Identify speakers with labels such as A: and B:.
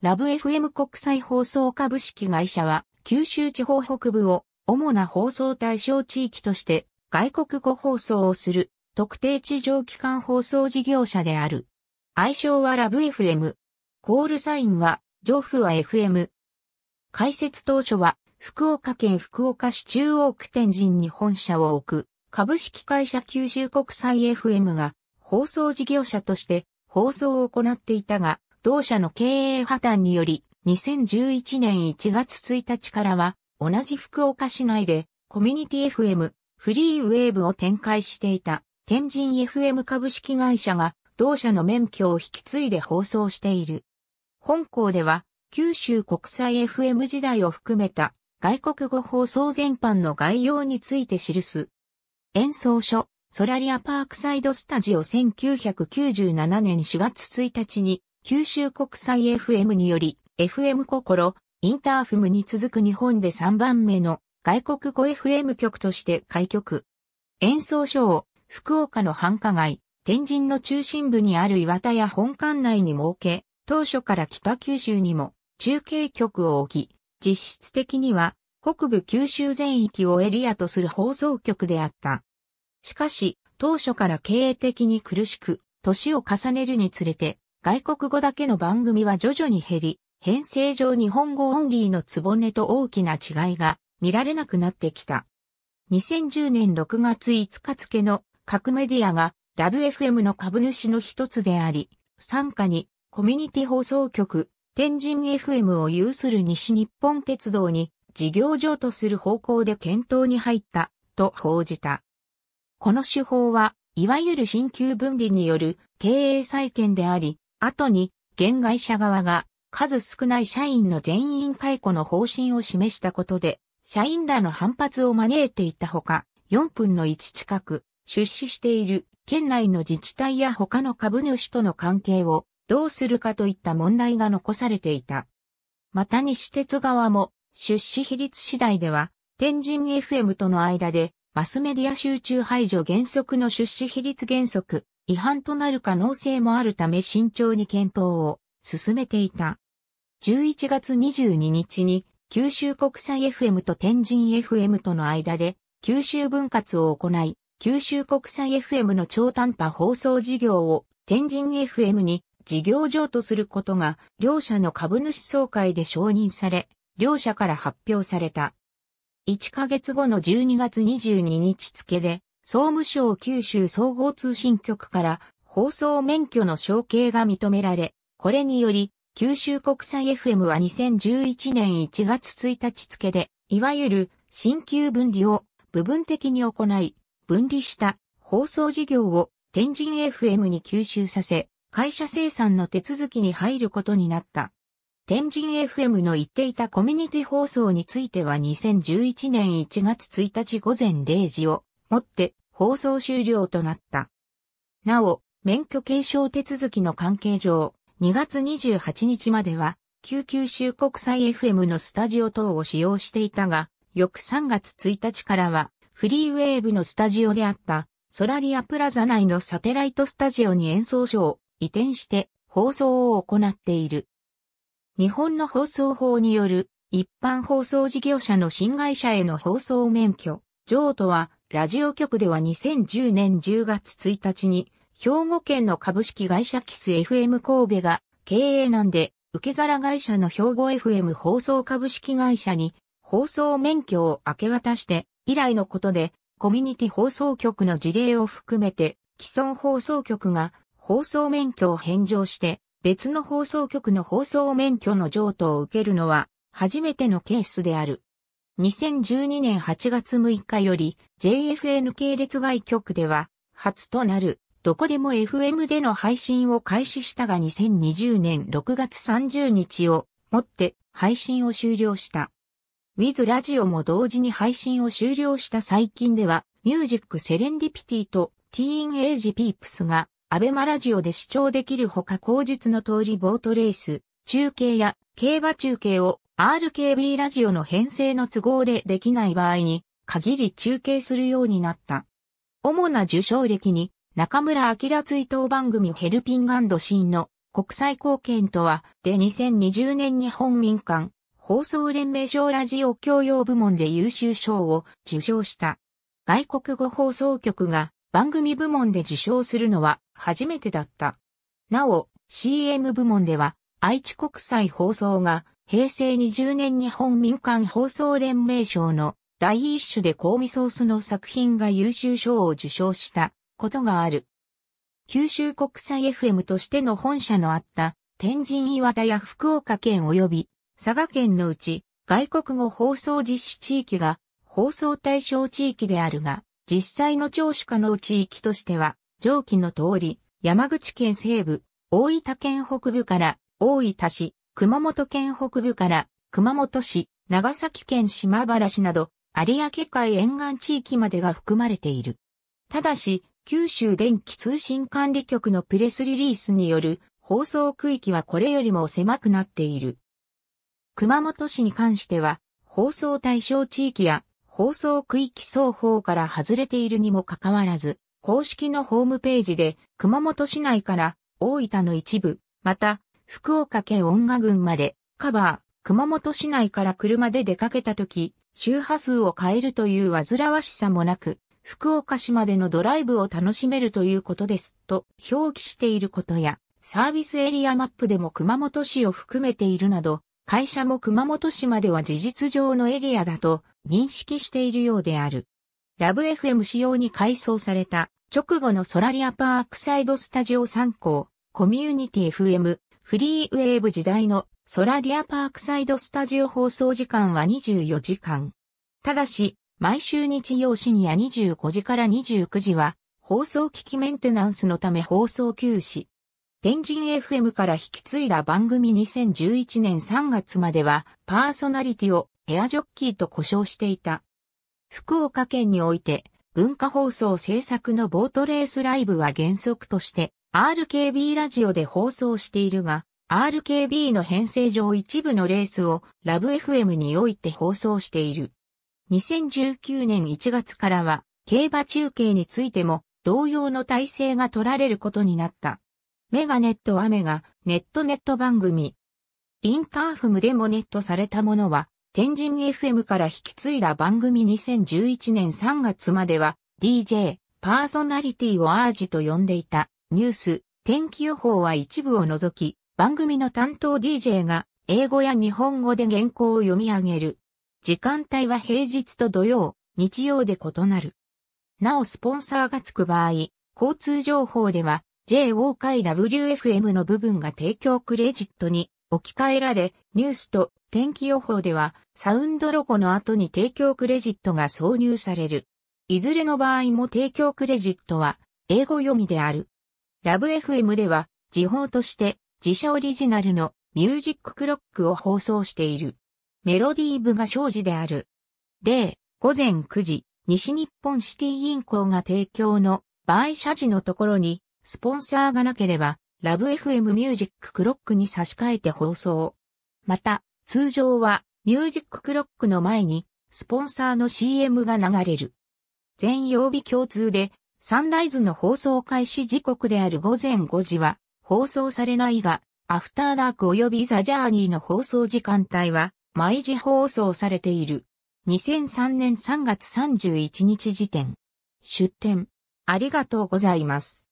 A: ラブ FM 国際放送株式会社は、九州地方北部を主な放送対象地域として外国語放送をする特定地上機関放送事業者である。愛称はラブ FM。コールサインは、上フは FM。開設当初は、福岡県福岡市中央区天神に本社を置く、株式会社九州国際 FM が放送事業者として放送を行っていたが、同社の経営破綻により、2011年1月1日からは、同じ福岡市内で、コミュニティ FM、フリーウェーブを展開していた、天神 FM 株式会社が、同社の免許を引き継いで放送している。本校では、九州国際 FM 時代を含めた、外国語放送全般の概要について記す。演奏書、ソラリアパークサイドスタジオ1997年4月1日に九州国際 FM により、FM 心、インターフムに続く日本で3番目の外国語 FM 局として開局。演奏所を福岡の繁華街、天神の中心部にある岩田屋本館内に設け、当初から北九州にも中継局を置き、実質的には北部九州全域をエリアとする放送局であった。しかし、当初から経営的に苦しく、年を重ねるにつれて、外国語だけの番組は徐々に減り、編成上日本語オンリーのつぼねと大きな違いが見られなくなってきた。2010年6月5日付の各メディアがラブ FM の株主の一つであり、参加にコミュニティ放送局、天神 FM を有する西日本鉄道に事業上とする方向で検討に入ったと報じた。この手法は、いわゆる新旧分離による経営再建であり、後に、現会社側が、数少ない社員の全員解雇の方針を示したことで、社員らの反発を招いていたほか、4分の1近く、出資している県内の自治体や他の株主との関係をどうするかといった問題が残されていた。また西鉄側も出資比率次第では天神 FM との間でマスメディア集中排除原則の出資比率原則違反となる可能性もあるため慎重に検討を進めていた。11月22日に九州国際 FM と天神 FM との間で九州分割を行い、九州国際 FM の超短波放送事業を天神 FM に事業上とすることが両社の株主総会で承認され、両社から発表された。1ヶ月後の12月22日付で総務省九州総合通信局から放送免許の承継が認められ、これにより、九州国際 FM は2011年1月1日付で、いわゆる新旧分離を部分的に行い、分離した放送事業を天神 FM に吸収させ、会社生産の手続きに入ることになった。天神 FM の言っていたコミュニティ放送については2011年1月1日午前0時をもって放送終了となった。なお、免許継承手続きの関係上、2月28日までは、旧九州国際 FM のスタジオ等を使用していたが、翌3月1日からは、フリーウェーブのスタジオであった、ソラリアプラザ内のサテライトスタジオに演奏所を移転して放送を行っている。日本の放送法による一般放送事業者の新会社への放送免許、譲渡はラジオ局では2010年10月1日に、兵庫県の株式会社キス FM 神戸が経営難で受け皿会社の兵庫 FM 放送株式会社に放送免許を明け渡して以来のことでコミュニティ放送局の事例を含めて既存放送局が放送免許を返上して別の放送局の放送免許の譲渡を受けるのは初めてのケースである。2012年8月6日より JFN 系列外局では初となるどこでも FM での配信を開始したが2020年6月30日をもって配信を終了した。w i ズラジオも同時に配信を終了した最近ではミュージックセレンディピティとティーンエイジピープスがアベマラジオで視聴できるほか口述の通りボートレース、中継や競馬中継を RKB ラジオの編成の都合でできない場合に限り中継するようになった。主な受賞歴に中村明追悼番組ヘルピングシーンの国際貢献とはで2020年日本民間放送連盟賞ラジオ教養部門で優秀賞を受賞した。外国語放送局が番組部門で受賞するのは初めてだった。なお、CM 部門では愛知国際放送が平成20年日本民間放送連盟賞の第一種でコーミソースの作品が優秀賞を受賞したことがある。九州国際 FM としての本社のあった天神岩田や福岡県及び佐賀県のうち外国語放送実施地域が放送対象地域であるが、実際の聴取可能地域としては、上記の通り、山口県西部、大分県北部から大分市、熊本県北部から熊本市、長崎県島原市など、有明海沿岸地域までが含まれている。ただし、九州電気通信管理局のプレスリリースによる放送区域はこれよりも狭くなっている。熊本市に関しては、放送対象地域や放送区域双方から外れているにもかかわらず、公式のホームページで熊本市内から大分の一部、また福岡県恩賀郡まで、カバー、熊本市内から車で出かけた時、周波数を変えるという煩わしさもなく、福岡市までのドライブを楽しめるということです、と表記していることや、サービスエリアマップでも熊本市を含めているなど、会社も熊本市までは事実上のエリアだと認識しているようである。ラブ FM 仕様に改装された直後のソラリアパークサイドスタジオ参考、コミュニティ FM、フリーウェーブ時代のソラリアパークサイドスタジオ放送時間は24時間。ただし、毎週日曜深夜25時から29時は、放送機器メンテナンスのため放送休止。天神 FM から引き継いだ番組2011年3月までは、パーソナリティをヘアジョッキーと呼称していた。福岡県において、文化放送制作のボートレースライブは原則として、RKB ラジオで放送しているが、RKB の編成上一部のレースをラブ FM において放送している。2019年1月からは、競馬中継についても同様の体制が取られることになった。メガネットアメガネットネット番組。インターフムでもネットされたものは、天神 FM から引き継いだ番組2011年3月までは、DJ、パーソナリティをアージと呼んでいた。ニュース、天気予報は一部を除き、番組の担当 DJ が英語や日本語で原稿を読み上げる。時間帯は平日と土曜、日曜で異なる。なおスポンサーがつく場合、交通情報では JO k WFM の部分が提供クレジットに置き換えられ、ニュースと天気予報ではサウンドロゴの後に提供クレジットが挿入される。いずれの場合も提供クレジットは英語読みである。ラブ FM では、時報として自社オリジナルのミュージッククロックを放送している。メロディー部が生じである。例、午前9時、西日本シティ銀行が提供の売社時のところに、スポンサーがなければ、ラブ FM ミュージッククロックに差し替えて放送。また、通常は、ミュージッククロックの前に、スポンサーの CM が流れる。全曜日共通で、サンライズの放送開始時刻である午前5時は放送されないが、アフターダーク及びザ・ジャーニーの放送時間帯は毎時放送されている。2003年3月31日時点。出展。ありがとうございます。